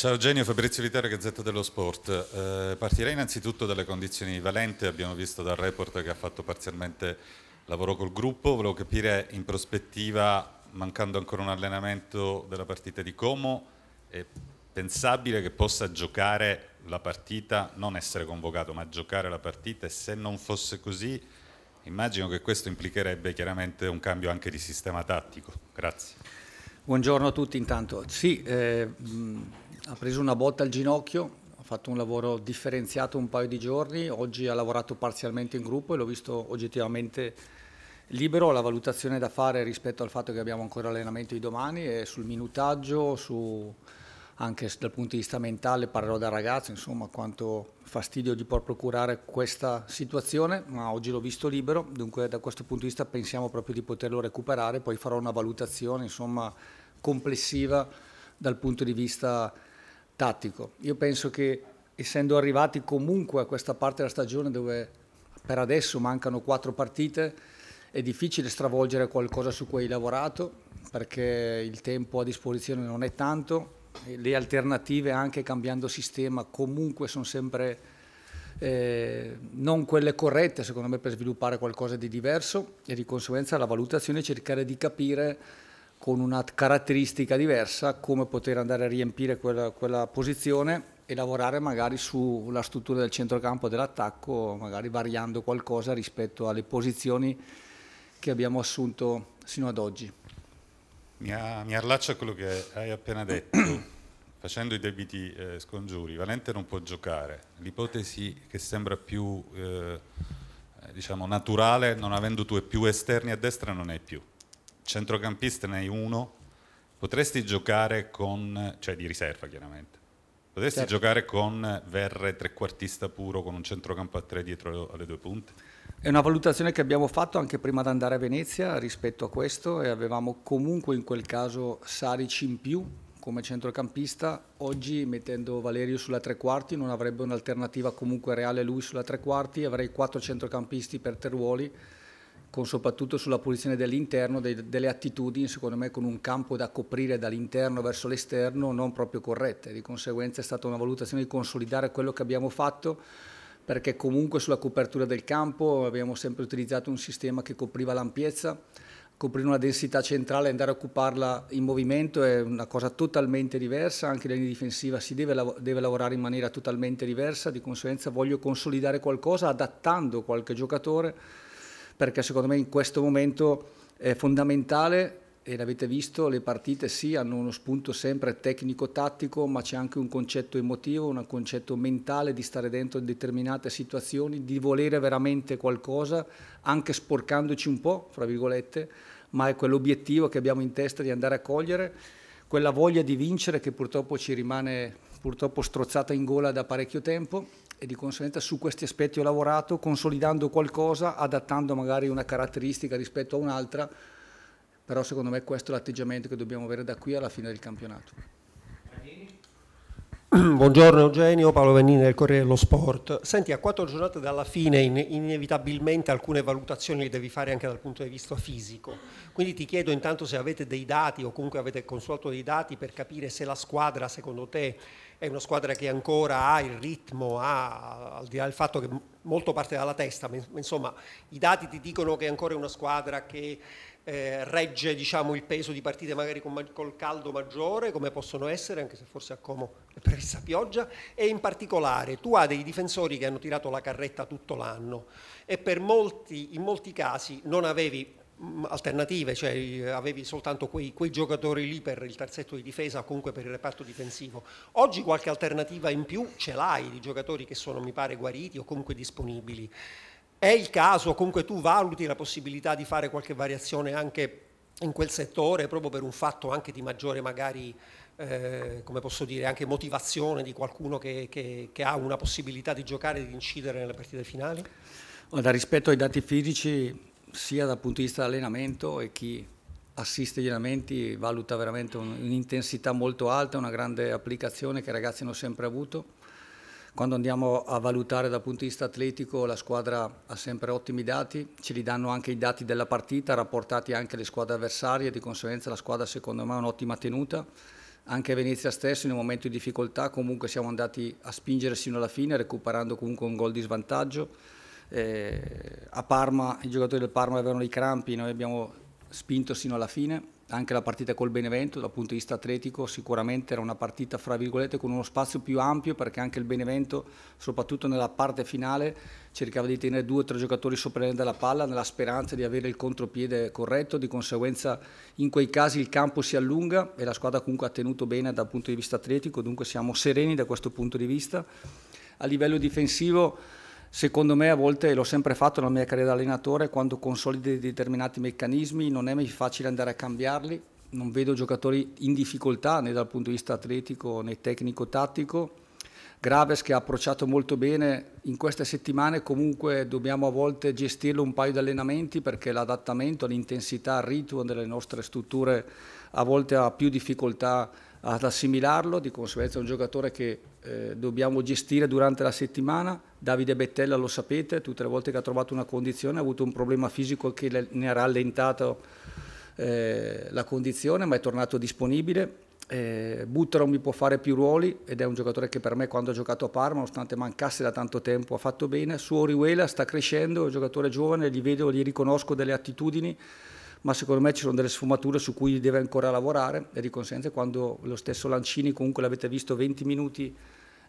Ciao Eugenio, Fabrizio Vitero, Gazzetta dello Sport. Eh, partirei innanzitutto dalle condizioni di Valente, abbiamo visto dal report che ha fatto parzialmente lavoro col gruppo, volevo capire in prospettiva, mancando ancora un allenamento della partita di Como, è pensabile che possa giocare la partita, non essere convocato, ma giocare la partita e se non fosse così immagino che questo implicherebbe chiaramente un cambio anche di sistema tattico. Grazie. Buongiorno a tutti intanto. Sì, eh, mh... Ha preso una botta al ginocchio, ha fatto un lavoro differenziato un paio di giorni, oggi ha lavorato parzialmente in gruppo e l'ho visto oggettivamente libero, la valutazione da fare rispetto al fatto che abbiamo ancora allenamento di domani e sul minutaggio, su, anche dal punto di vista mentale parlerò da ragazzo, insomma quanto fastidio gli può procurare questa situazione, ma oggi l'ho visto libero, dunque da questo punto di vista pensiamo proprio di poterlo recuperare, poi farò una valutazione insomma, complessiva dal punto di vista tattico. Io penso che essendo arrivati comunque a questa parte della stagione dove per adesso mancano quattro partite, è difficile stravolgere qualcosa su cui hai lavorato perché il tempo a disposizione non è tanto, le alternative anche cambiando sistema comunque sono sempre eh, non quelle corrette secondo me per sviluppare qualcosa di diverso e di conseguenza la valutazione è cercare di capire con una caratteristica diversa, come poter andare a riempire quella, quella posizione e lavorare magari sulla struttura del centrocampo e dell'attacco, magari variando qualcosa rispetto alle posizioni che abbiamo assunto sino ad oggi. Mi, ha, mi allaccio a quello che hai appena detto. Facendo i debiti eh, scongiuri, Valente non può giocare. L'ipotesi che sembra più eh, diciamo, naturale, non avendo due più esterni a destra, non è più centrocampista ne hai uno, potresti giocare con, cioè di riserva chiaramente, potresti certo. giocare con Verre trequartista puro con un centrocampo a tre dietro alle due punte? È una valutazione che abbiamo fatto anche prima di andare a Venezia rispetto a questo e avevamo comunque in quel caso Saric in più come centrocampista, oggi mettendo Valerio sulla tre quarti non avrebbe un'alternativa comunque reale lui sulla tre quarti, avrei quattro centrocampisti per Teruoli con, soprattutto sulla posizione dell'interno, de, delle attitudini secondo me con un campo da coprire dall'interno verso l'esterno non proprio corrette, di conseguenza è stata una valutazione di consolidare quello che abbiamo fatto perché comunque sulla copertura del campo abbiamo sempre utilizzato un sistema che copriva l'ampiezza, coprire una densità centrale e andare a occuparla in movimento è una cosa totalmente diversa, anche la linea difensiva si deve, lav deve, lavorare in maniera totalmente diversa, di conseguenza voglio consolidare qualcosa adattando qualche giocatore perché secondo me in questo momento è fondamentale e l'avete visto, le partite sì, hanno uno spunto sempre tecnico-tattico, ma c'è anche un concetto emotivo, un concetto mentale di stare dentro determinate situazioni, di volere veramente qualcosa, anche sporcandoci un po', fra virgolette, ma è quell'obiettivo che abbiamo in testa di andare a cogliere, quella voglia di vincere che purtroppo ci rimane purtroppo strozzata in gola da parecchio tempo e di conseguenza su questi aspetti ho lavorato consolidando qualcosa, adattando magari una caratteristica rispetto a un'altra, però secondo me questo è l'atteggiamento che dobbiamo avere da qui alla fine del campionato. Buongiorno Eugenio, Paolo Vennini del Corriere dello Sport. Senti, a quattro giornate dalla fine inevitabilmente alcune valutazioni le devi fare anche dal punto di vista fisico, quindi ti chiedo intanto se avete dei dati o comunque avete consultato dei dati per capire se la squadra secondo te è una squadra che ancora ha il ritmo, ha, al di là del fatto che molto parte dalla testa, ma insomma i dati ti dicono che è ancora una squadra che eh, regge diciamo, il peso di partite magari con, col caldo maggiore, come possono essere, anche se forse a Como è prevista pioggia, e in particolare tu hai dei difensori che hanno tirato la carretta tutto l'anno e per molti, in molti casi non avevi Mm, alternative, cioè eh, avevi soltanto quei, quei, giocatori lì per il terzetto di difesa o comunque per il reparto difensivo. Oggi qualche alternativa in più ce l'hai di giocatori che sono, mi pare, guariti o comunque disponibili. È il caso, comunque tu valuti la possibilità di fare qualche variazione anche in quel settore, proprio per un fatto anche di maggiore magari eh, come posso dire, anche motivazione di qualcuno che, che, che ha una possibilità di giocare e di incidere nelle partite finali? Guarda, rispetto ai dati fisici sia dal punto di vista dell'allenamento e chi assiste agli allenamenti valuta veramente un'intensità molto alta, una grande applicazione che i ragazzi hanno sempre avuto. Quando andiamo a valutare dal punto di vista atletico la squadra ha sempre ottimi dati, ce li danno anche i dati della partita rapportati anche alle squadre avversarie, di conseguenza la squadra secondo me ha un'ottima tenuta. Anche a Venezia stesso in un momento di difficoltà comunque siamo andati a spingere sino alla fine recuperando comunque un gol di svantaggio eh, a Parma i giocatori del Parma avevano i crampi, noi abbiamo spinto sino alla fine. Anche la partita col Benevento, dal punto di vista atletico, sicuramente era una partita, fra virgolette, con uno spazio più ampio perché anche il Benevento, soprattutto nella parte finale, cercava di tenere due o tre giocatori sopra la palla nella speranza di avere il contropiede corretto. Di conseguenza, in quei casi il campo si allunga e la squadra comunque ha tenuto bene dal punto di vista atletico, dunque siamo sereni da questo punto di vista. A livello difensivo Secondo me a volte l'ho sempre fatto nella mia carriera da allenatore, quando consolidi determinati meccanismi non è mai facile andare a cambiarli, non vedo giocatori in difficoltà né dal punto di vista atletico né tecnico-tattico. Graves che ha approcciato molto bene in queste settimane, comunque dobbiamo a volte gestirlo un paio di allenamenti perché l'adattamento all'intensità, al ritmo delle nostre strutture a volte ha più difficoltà ad assimilarlo, di conseguenza è un giocatore che eh, dobbiamo gestire durante la settimana. Davide Bettella lo sapete, tutte le volte che ha trovato una condizione ha avuto un problema fisico che ne ha rallentato eh, la condizione, ma è tornato disponibile. Eh, Buttero mi può fare più ruoli ed è un giocatore che per me quando ha giocato a Parma, nonostante mancasse da tanto tempo, ha fatto bene. Su Orihuela sta crescendo, è un giocatore giovane, gli vedo, gli riconosco delle attitudini ma secondo me ci sono delle sfumature su cui deve ancora lavorare e di conseguenza quando lo stesso Lancini comunque l'avete visto 20 minuti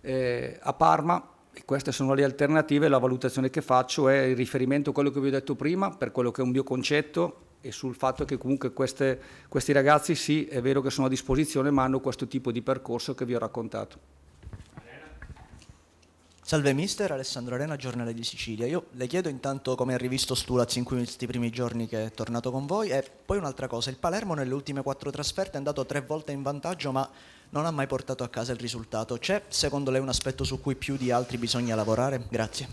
eh, a Parma e queste sono le alternative, la valutazione che faccio è il riferimento a quello che vi ho detto prima per quello che è un mio concetto e sul fatto che comunque queste, questi ragazzi sì, è vero che sono a disposizione ma hanno questo tipo di percorso che vi ho raccontato. Salve mister, Alessandro Arena, giornale di Sicilia. Io le chiedo intanto come ha rivisto Stulaz in questi primi giorni che è tornato con voi e poi un'altra cosa, il Palermo nelle ultime quattro trasferte è andato tre volte in vantaggio ma non ha mai portato a casa il risultato. C'è secondo lei un aspetto su cui più di altri bisogna lavorare? Grazie.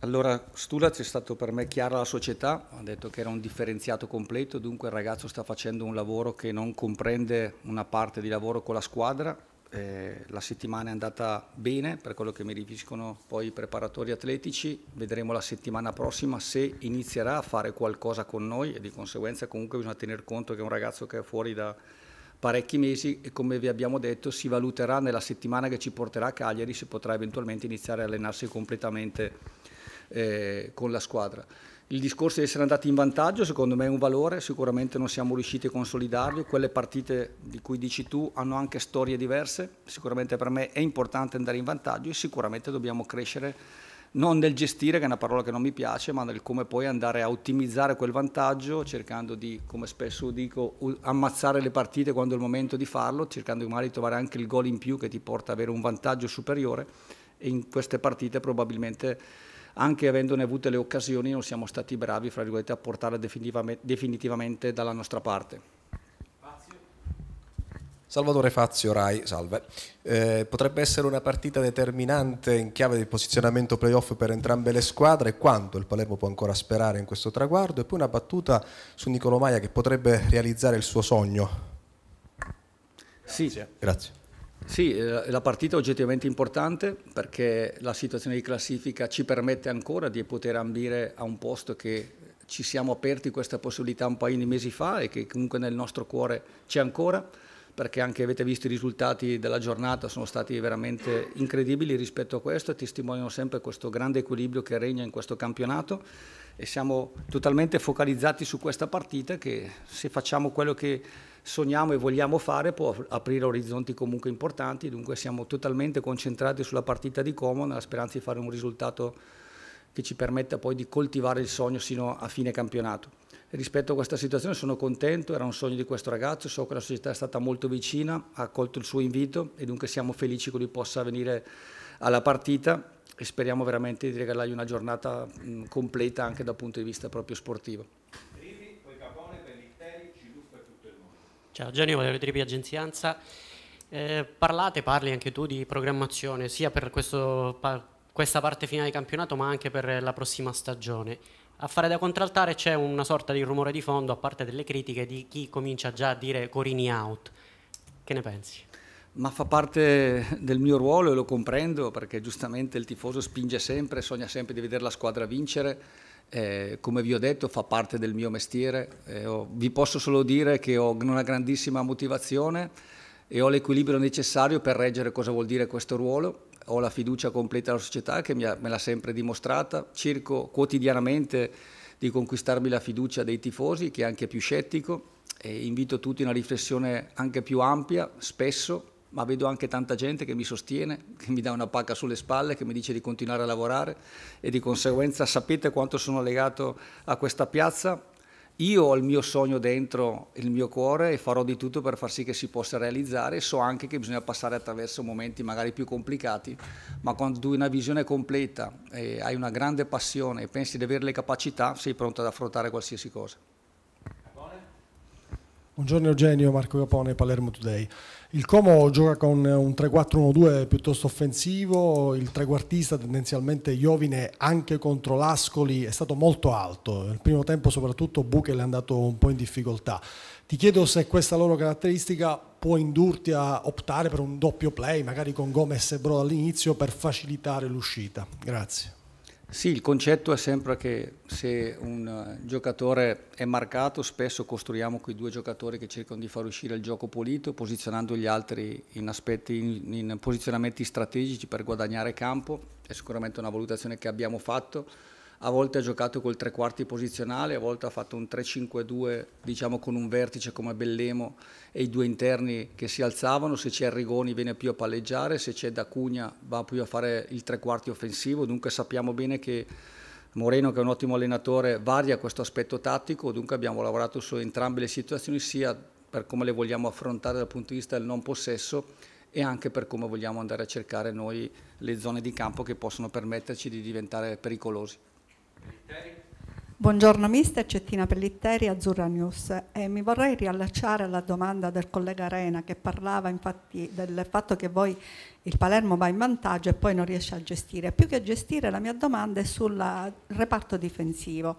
Allora, Stulaz è stato per me chiaro alla società, ha detto che era un differenziato completo, dunque il ragazzo sta facendo un lavoro che non comprende una parte di lavoro con la squadra, eh, la settimana è andata bene per quello che mi riferiscono poi i preparatori atletici, vedremo la settimana prossima se inizierà a fare qualcosa con noi e di conseguenza comunque bisogna tener conto che è un ragazzo che è fuori da parecchi mesi e come vi abbiamo detto si valuterà nella settimana che ci porterà a Cagliari se potrà eventualmente iniziare a allenarsi completamente eh, con la squadra. Il discorso di essere andati in vantaggio secondo me è un valore, sicuramente non siamo riusciti a consolidarlo, quelle partite di cui dici tu hanno anche storie diverse, sicuramente per me è importante andare in vantaggio e sicuramente dobbiamo crescere non nel gestire, che è una parola che non mi piace, ma nel come poi andare a ottimizzare quel vantaggio, cercando di, come spesso dico, ammazzare le partite quando è il momento di farlo, cercando magari di trovare anche il gol in più che ti porta ad avere un vantaggio superiore e in queste partite probabilmente anche avendone avute le occasioni non siamo stati bravi fra a portarla definitivamente dalla nostra parte. Salvatore Fazio, Rai, salve. Eh, potrebbe essere una partita determinante in chiave di posizionamento playoff per entrambe le squadre. Quanto il Palermo può ancora sperare in questo traguardo? E poi una battuta su Nicolo Maia che potrebbe realizzare il suo sogno. Sì, grazie. Sì, eh, la partita è oggettivamente importante perché la situazione di classifica ci permette ancora di poter ambire a un posto che ci siamo aperti questa possibilità un paio di mesi fa e che comunque nel nostro cuore c'è ancora perché anche avete visto i risultati della giornata sono stati veramente incredibili rispetto a questo e testimoniano sempre questo grande equilibrio che regna in questo campionato e siamo totalmente focalizzati su questa partita che se facciamo quello che sogniamo e vogliamo fare può aprire orizzonti comunque importanti, dunque siamo totalmente concentrati sulla partita di Como nella speranza di fare un risultato che ci permetta poi di coltivare il sogno sino a fine campionato. Rispetto a questa situazione sono contento, era un sogno di questo ragazzo, so che la società è stata molto vicina, ha accolto il suo invito e dunque siamo felici che lui possa venire alla partita e speriamo veramente di regalargli una giornata completa anche dal punto di vista proprio sportivo. Ciao Gianni, Valerio Tripi, Agenzia ANSA. Eh, parlate, parli anche tu di programmazione sia per questo, pa, questa parte finale di campionato ma anche per la prossima stagione. A fare da contraltare c'è una sorta di rumore di fondo, a parte delle critiche, di chi comincia già a dire Corini out. Che ne pensi? Ma fa parte del mio ruolo e lo comprendo perché giustamente il tifoso spinge sempre, sogna sempre di vedere la squadra vincere eh, come vi ho detto fa parte del mio mestiere, eh, ho, vi posso solo dire che ho una grandissima motivazione e ho l'equilibrio necessario per reggere cosa vuol dire questo ruolo, ho la fiducia completa della società che ha, me l'ha sempre dimostrata, cerco quotidianamente di conquistarmi la fiducia dei tifosi che è anche più scettico e invito tutti a una riflessione anche più ampia, spesso ma vedo anche tanta gente che mi sostiene, che mi dà una pacca sulle spalle, che mi dice di continuare a lavorare e di conseguenza sapete quanto sono legato a questa piazza. Io ho il mio sogno dentro il mio cuore e farò di tutto per far sì che si possa realizzare. So anche che bisogna passare attraverso momenti magari più complicati, ma quando hai una visione completa, e hai una grande passione e pensi di avere le capacità, sei pronto ad affrontare qualsiasi cosa. Buongiorno Eugenio, Marco Capone, Palermo Today. Il Como gioca con un 3-4-1-2 piuttosto offensivo, il trequartista tendenzialmente Iovine anche contro l'Ascoli è stato molto alto, nel primo tempo soprattutto Buchel è andato un po' in difficoltà. Ti chiedo se questa loro caratteristica può indurti a optare per un doppio play, magari con Gomez e Bro all'inizio, per facilitare l'uscita. Grazie. Sì, il concetto è sempre che se un eh, giocatore è marcato, spesso costruiamo quei due giocatori che cercano di far uscire il gioco pulito, posizionando gli altri in, aspetti, in, in posizionamenti strategici per guadagnare campo. È sicuramente una valutazione che abbiamo fatto a volte ha giocato col tre quarti posizionale, a volte ha fatto un 3-5-2 diciamo con un vertice come Bellemo e i due interni che si alzavano, se c'è Rigoni viene più a palleggiare, se c'è D'Acugna va più a fare il tre quarti offensivo, dunque sappiamo bene che Moreno che è un ottimo allenatore varia questo aspetto tattico, dunque abbiamo lavorato su entrambe le situazioni sia per come le vogliamo affrontare dal punto di vista del non possesso e anche per come vogliamo andare a cercare noi le zone di campo che possono permetterci di diventare pericolosi. Buongiorno mister, Cettina Pellitteri, Azzurra News. E eh, mi vorrei riallacciare alla domanda del collega Arena che parlava infatti del fatto che voi il Palermo va in vantaggio e poi non riesce a gestire. Più che a gestire la mia domanda è sul reparto difensivo.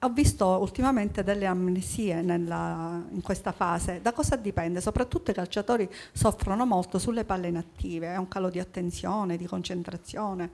Ho visto ultimamente delle amnesie nella, in questa fase. Da cosa dipende? Soprattutto i calciatori soffrono molto sulle palle inattive, è un calo di attenzione, di concentrazione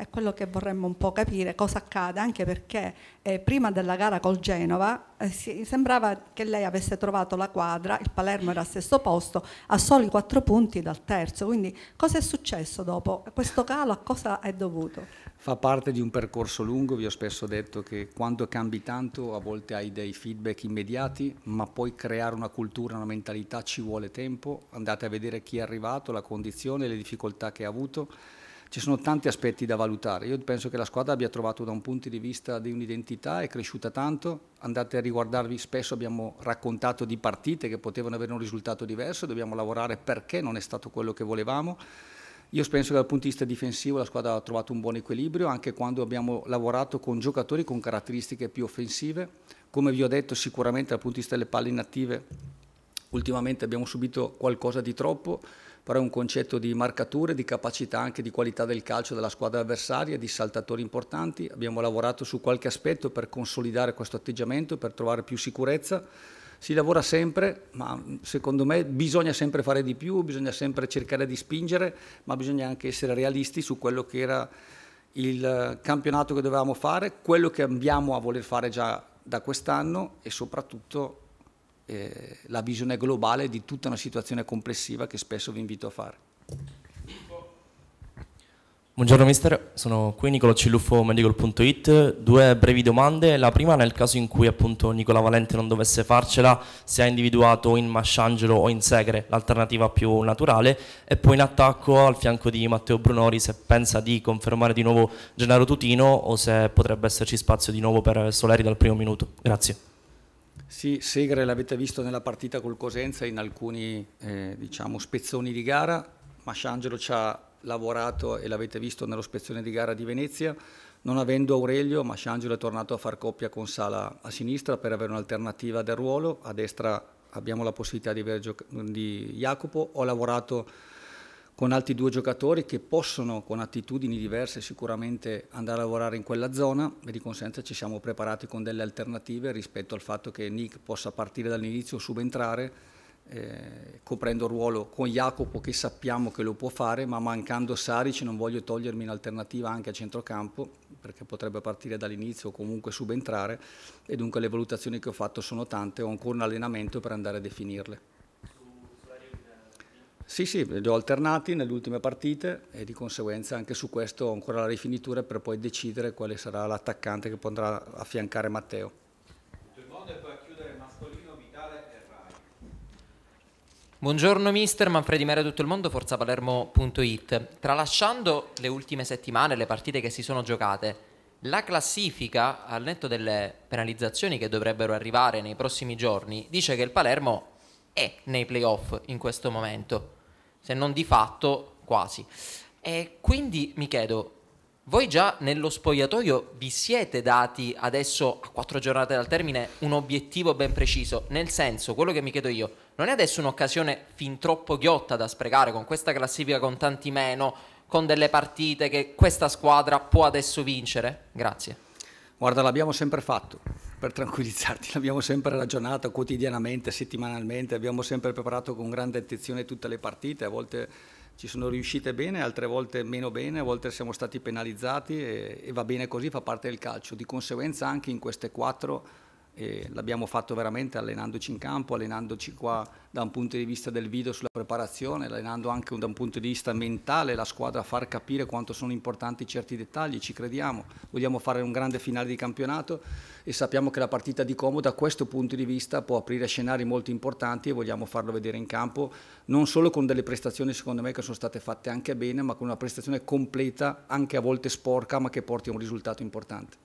è quello che vorremmo un po' capire cosa accade, anche perché eh, prima della gara col Genova eh, si, sembrava che lei avesse trovato la quadra, il Palermo era al sesto posto, a soli quattro punti dal terzo, quindi cosa è successo dopo? Questo calo a cosa è dovuto? Fa parte di un percorso lungo, vi ho spesso detto che quando cambi tanto a volte hai dei feedback immediati, ma poi creare una cultura, una mentalità ci vuole tempo, andate a vedere chi è arrivato, la condizione, le difficoltà che ha avuto ci sono tanti aspetti da valutare. Io penso che la squadra abbia trovato da un punto di vista di un'identità, è cresciuta tanto, andate a riguardarvi, spesso abbiamo raccontato di partite che potevano avere un risultato diverso, dobbiamo lavorare perché non è stato quello che volevamo. Io penso che dal punto di vista difensivo la squadra ha trovato un buon equilibrio anche quando abbiamo lavorato con giocatori con caratteristiche più offensive. Come vi ho detto sicuramente dal punto di vista delle palle inattive ultimamente abbiamo subito qualcosa di troppo però è un concetto di marcature, di capacità anche di qualità del calcio della squadra avversaria, di saltatori importanti. Abbiamo lavorato su qualche aspetto per consolidare questo atteggiamento, per trovare più sicurezza. Si lavora sempre, ma mm, secondo me bisogna sempre fare di più, bisogna sempre cercare di spingere, ma bisogna anche essere realisti su quello che era il campionato che dovevamo fare, quello che andiamo a voler fare già da quest'anno e soprattutto eh, la visione globale di tutta una situazione complessiva che spesso vi invito a fare. Buongiorno mister, sono qui Nicolo Cilluffo, medical.it. Due brevi domande. La prima nel caso in cui appunto Nicola Valente non dovesse farcela, se ha individuato in Masciangelo o in Segre l'alternativa più naturale e poi in attacco al fianco di Matteo Brunori se pensa di confermare di nuovo Gennaro Tutino o se potrebbe esserci spazio di nuovo per Soleri dal primo minuto. Grazie. Sì, Segre l'avete visto nella partita col Cosenza in alcuni eh, diciamo, spezzoni di gara, Masciangelo ci ha lavorato e l'avete visto nello spezzone di gara di Venezia, non avendo Aurelio Masciangelo è tornato a far coppia con Sala a sinistra per avere un'alternativa del ruolo, a destra abbiamo la possibilità di avere di Jacopo, ho lavorato con altri due giocatori che possono con attitudini diverse sicuramente andare a lavorare in quella zona e di conseguenza ci siamo preparati con delle alternative rispetto al fatto che Nick possa partire dall'inizio, subentrare, eh, coprendo il ruolo con Jacopo che sappiamo che lo può fare, ma mancando Saric non voglio togliermi un'alternativa anche a centrocampo perché potrebbe partire dall'inizio o comunque subentrare e dunque le valutazioni che ho fatto sono tante, ho ancora un allenamento per andare a definirle. Sì, sì, li ho alternati nelle ultime partite e di conseguenza anche su questo ho ancora la rifinitura per poi decidere quale sarà l'attaccante che potrà affiancare Matteo. Buongiorno mister, Manfredi Mera tutto il mondo, forzapalermo.it. Tralasciando le ultime settimane, le partite che si sono giocate, la classifica, al netto delle penalizzazioni che dovrebbero arrivare nei prossimi giorni, dice che il Palermo è nei playoff in questo momento se non di fatto quasi. E quindi mi chiedo, voi già nello spogliatoio vi siete dati adesso a quattro giornate dal termine un obiettivo ben preciso? Nel senso, quello che mi chiedo io, non è adesso un'occasione fin troppo ghiotta da sprecare con questa classifica con tanti meno, con delle partite che questa squadra può adesso vincere? Grazie. Guarda, l'abbiamo sempre fatto per tranquillizzarti, l'abbiamo sempre ragionato quotidianamente, settimanalmente, abbiamo sempre preparato con grande attenzione tutte le partite, a volte ci sono riuscite bene, altre volte meno bene, a volte siamo stati penalizzati e, e va bene così, fa parte del calcio. Di conseguenza anche in queste quattro l'abbiamo fatto veramente allenandoci in campo, allenandoci qua da un punto di vista del video sulla preparazione, allenando anche da un punto di vista mentale la squadra a far capire quanto sono importanti certi dettagli, ci crediamo, vogliamo fare un grande finale di campionato e sappiamo che la partita di Como da questo punto di vista può aprire scenari molto importanti e vogliamo farlo vedere in campo, non solo con delle prestazioni secondo me che sono state fatte anche bene, ma con una prestazione completa, anche a volte sporca, ma che porti a un risultato importante.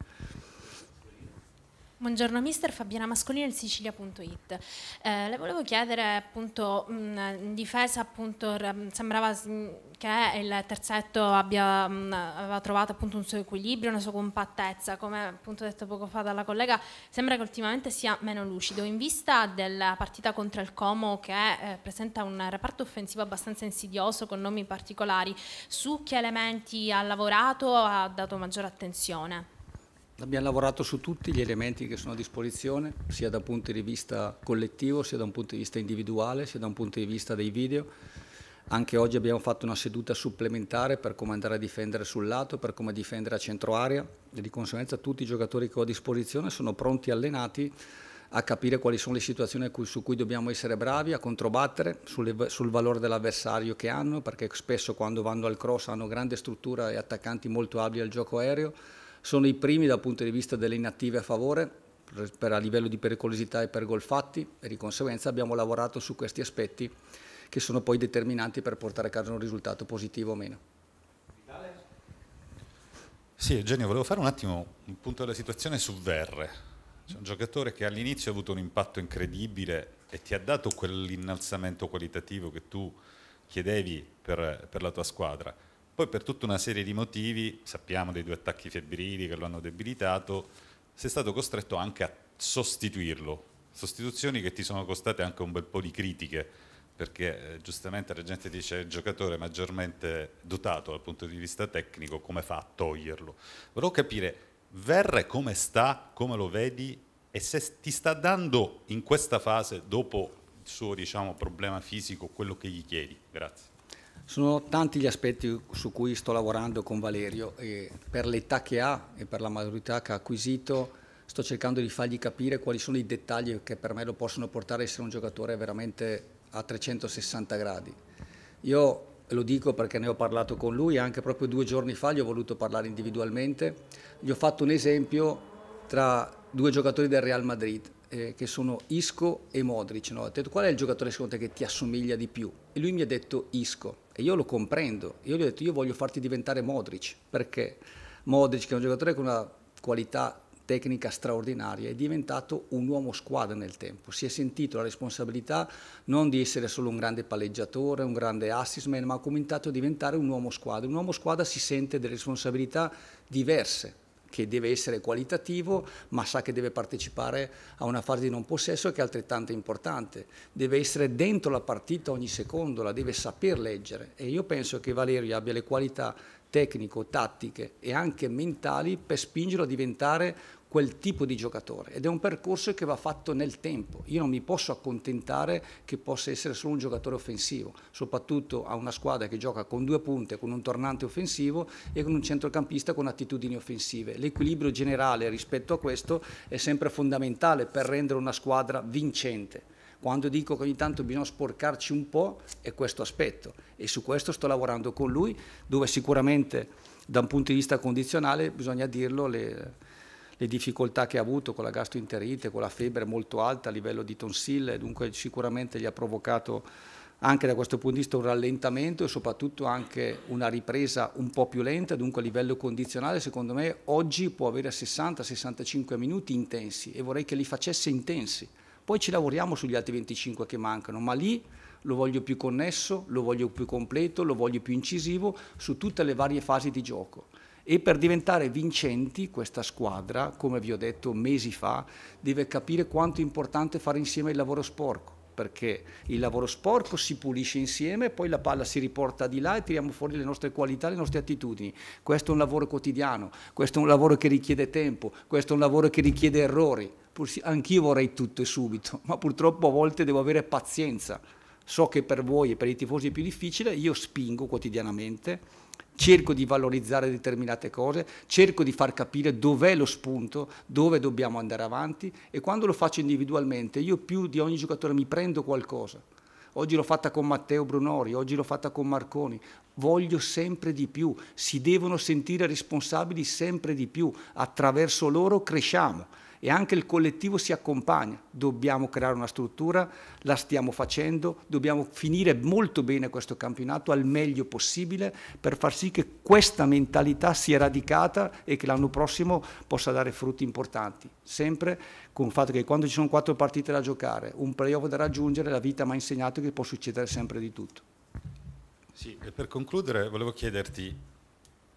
Buongiorno mister, Fabiana Mascolini del Sicilia.it. Eh, le volevo chiedere appunto mh, in difesa appunto mh, sembrava che il terzetto abbia, mh, aveva trovato appunto un suo equilibrio, una sua compattezza, come appunto detto poco fa dalla collega, sembra che ultimamente sia meno lucido in vista della partita contro il Como che eh, presenta un reparto offensivo abbastanza insidioso con nomi particolari, su che elementi ha lavorato ha dato maggiore attenzione? Abbiamo lavorato su tutti gli elementi che sono a disposizione, sia da un punto di vista collettivo, sia da un punto di vista individuale, sia da un punto di vista dei video. Anche oggi abbiamo fatto una seduta supplementare per come andare a difendere sul lato, per come difendere a centro aria e di conseguenza tutti i giocatori che ho a disposizione sono pronti e allenati a capire quali sono le situazioni su cui dobbiamo essere bravi, a controbattere sul, sul valore dell'avversario che hanno, perché spesso quando vanno al cross hanno grande struttura e attaccanti molto abili al gioco aereo sono i primi dal punto di vista delle inattive a favore per, a livello di pericolosità e per gol fatti e di conseguenza abbiamo lavorato su questi aspetti che sono poi determinanti per portare a casa un risultato positivo o meno. Sì, Eugenio, volevo fare un attimo un punto della situazione su Verre. C'è un giocatore che all'inizio ha avuto un impatto incredibile e ti ha dato quell'innalzamento qualitativo che tu chiedevi per, per la tua squadra poi per tutta una serie di motivi, sappiamo dei due attacchi febbrili che lo hanno debilitato, sei stato costretto anche a sostituirlo. Sostituzioni che ti sono costate anche un bel po' di critiche, perché eh, giustamente la gente dice il giocatore maggiormente dotato dal punto di vista tecnico, come fa a toglierlo? Volevo capire, Verre come sta, come lo vedi e se ti sta dando in questa fase, dopo il suo diciamo, problema fisico, quello che gli chiedi? Grazie. Sono tanti gli aspetti su cui sto lavorando con Valerio e per l'età che ha e per la maturità che ha acquisito sto cercando di fargli capire quali sono i dettagli che per me lo possono portare a essere un giocatore veramente a 360 gradi. Io lo dico perché ne ho parlato con lui, anche proprio due giorni fa gli ho voluto parlare individualmente, gli ho fatto un esempio tra due giocatori del Real Madrid eh, che sono Isco e Modric, no? qual è il giocatore secondo te che ti assomiglia di più? E lui mi ha detto Isco e io lo comprendo. Io gli ho detto io voglio farti diventare Modric, perché Modric che è un giocatore con una qualità tecnica straordinaria, è diventato un uomo squadra nel tempo, si è sentito la responsabilità non di essere solo un grande palleggiatore, un grande assist man, ma ha cominciato a diventare un uomo squadra. Un uomo squadra si sente delle responsabilità diverse che deve essere qualitativo, ma sa che deve partecipare a una fase di non possesso che è altrettanto importante. Deve essere dentro la partita ogni secondo, la deve saper leggere. E io penso che Valerio abbia le qualità tecnico-tattiche e anche mentali per spingerlo a diventare quel tipo di giocatore ed è un percorso che va fatto nel tempo. Io non mi posso accontentare che possa essere solo un giocatore offensivo, soprattutto a una squadra che gioca con due punte, con un tornante offensivo e con un centrocampista con attitudini offensive. L'equilibrio generale rispetto a questo è sempre fondamentale per rendere una squadra vincente. Quando dico che ogni tanto bisogna sporcarci un po' è questo aspetto e su questo sto lavorando con lui dove sicuramente da un punto di vista condizionale bisogna dirlo le, le difficoltà che ha avuto con la gastroenterite, con la febbre molto alta a livello di tonsille, dunque sicuramente gli ha provocato anche da questo punto di vista un rallentamento e soprattutto anche una ripresa un po' più lenta, dunque a livello condizionale secondo me oggi può avere 60-65 minuti intensi e vorrei che li facesse intensi. Poi ci lavoriamo sugli altri 25 che mancano, ma lì lo voglio più connesso, lo voglio più completo, lo voglio più incisivo su tutte le varie fasi di gioco e per diventare vincenti questa squadra, come vi ho detto mesi fa, deve capire quanto è importante fare insieme il lavoro sporco perché il lavoro sporco si pulisce insieme, poi la palla si riporta di là e tiriamo fuori le nostre qualità, le nostre attitudini. Questo è un lavoro quotidiano, questo è un lavoro che richiede tempo, questo è un lavoro che richiede errori. Anch'io vorrei tutto e subito, ma purtroppo a volte devo avere pazienza. So che per voi e per i tifosi è più difficile, io spingo quotidianamente cerco di valorizzare determinate cose, cerco di far capire dov'è lo spunto, dove dobbiamo andare avanti e quando lo faccio individualmente io più di ogni giocatore mi prendo qualcosa. Oggi l'ho fatta con Matteo Brunori, oggi l'ho fatta con Marconi. Voglio sempre di più, si devono sentire responsabili sempre di più, attraverso loro cresciamo e anche il collettivo si accompagna. Dobbiamo creare una struttura, la stiamo facendo, dobbiamo finire molto bene questo campionato al meglio possibile per far sì che questa mentalità sia radicata e che l'anno prossimo possa dare frutti importanti. Sempre con il fatto che quando ci sono quattro partite da giocare, un playoff da raggiungere, la vita mi ha insegnato che può succedere sempre di tutto. Sì, e per concludere volevo chiederti,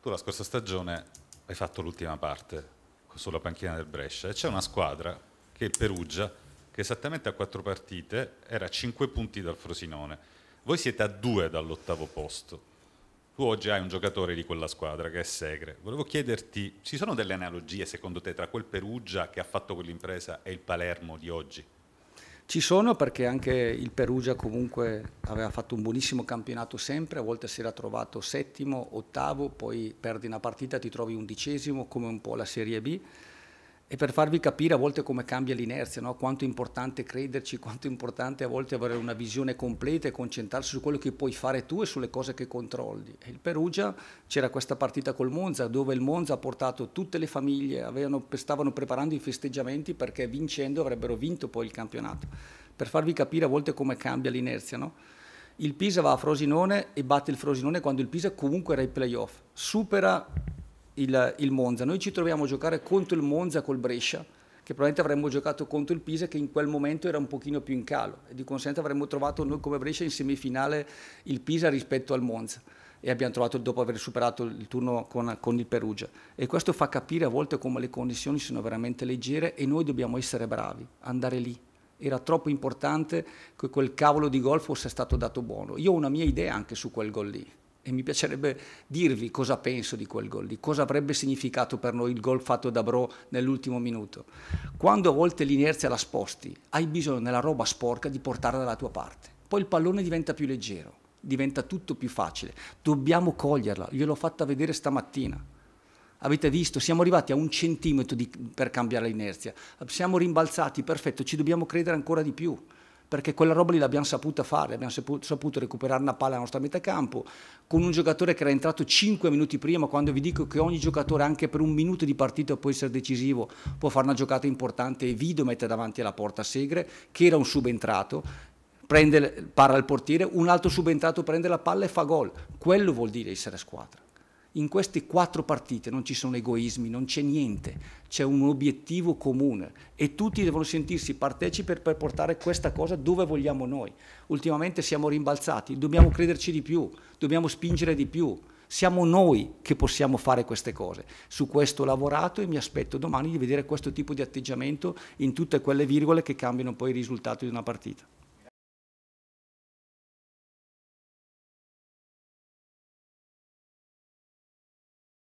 tu la scorsa stagione hai fatto l'ultima parte sulla panchina del Brescia e c'è una squadra che è il Perugia che esattamente a quattro partite era a cinque punti dal Frosinone. Voi siete a due dall'ottavo posto. Tu oggi hai un giocatore di quella squadra che è Segre. Volevo chiederti, ci sono delle analogie secondo te tra quel Perugia che ha fatto quell'impresa e il Palermo di oggi? Ci sono perché anche il Perugia comunque aveva fatto un buonissimo campionato sempre, a volte si era trovato settimo, ottavo, poi perdi una partita, ti trovi undicesimo, come un po' la Serie B. E per farvi capire a volte come cambia l'inerzia, no? quanto è importante crederci, quanto è importante a volte avere una visione completa e concentrarsi su quello che puoi fare tu e sulle cose che controlli. E il Perugia c'era questa partita col Monza, dove il Monza ha portato tutte le famiglie, avevano, stavano preparando i festeggiamenti perché vincendo avrebbero vinto poi il campionato. Per farvi capire a volte come cambia l'inerzia. No? Il Pisa va a Frosinone e batte il Frosinone quando il Pisa comunque era ai playoff. Supera il, il Monza. Noi ci troviamo a giocare contro il Monza col Brescia, che probabilmente avremmo giocato contro il Pisa che in quel momento era un pochino più in calo e di conseguenza avremmo trovato noi come Brescia in semifinale il Pisa rispetto al Monza e abbiamo trovato dopo aver superato il turno con, con il Perugia e questo fa capire a volte come le condizioni sono veramente leggere e noi dobbiamo essere bravi, andare lì. Era troppo importante che quel cavolo di gol fosse stato dato buono. Io ho una mia idea anche su quel gol lì e mi piacerebbe dirvi cosa penso di quel gol, di cosa avrebbe significato per noi il gol fatto da Bro nell'ultimo minuto. Quando a volte l'inerzia la sposti, hai bisogno della roba sporca di portarla dalla tua parte. Poi il pallone diventa più leggero, diventa tutto più facile. Dobbiamo coglierla, gliel'ho fatta vedere stamattina. Avete visto? Siamo arrivati a un centimetro di, per cambiare l'inerzia. Siamo rimbalzati, perfetto, ci dobbiamo credere ancora di più perché quella roba lì l'abbiamo saputa fare, abbiamo saputo recuperare una palla alla nostra metà campo con un giocatore che era entrato 5 minuti prima, quando vi dico che ogni giocatore anche per un minuto di partita può essere decisivo, può fare una giocata importante e Vido mette davanti alla porta Segre, che era un subentrato, prende, para il portiere, un altro subentrato prende la palla e fa gol. Quello vuol dire essere squadra. In queste quattro partite non ci sono egoismi, non c'è niente, c'è un obiettivo comune e tutti devono sentirsi partecipi per, per portare questa cosa dove vogliamo noi. Ultimamente siamo rimbalzati, dobbiamo crederci di più, dobbiamo spingere di più. Siamo noi che possiamo fare queste cose. Su questo ho lavorato e mi aspetto domani di vedere questo tipo di atteggiamento in tutte quelle virgole che cambiano poi il risultato di una partita.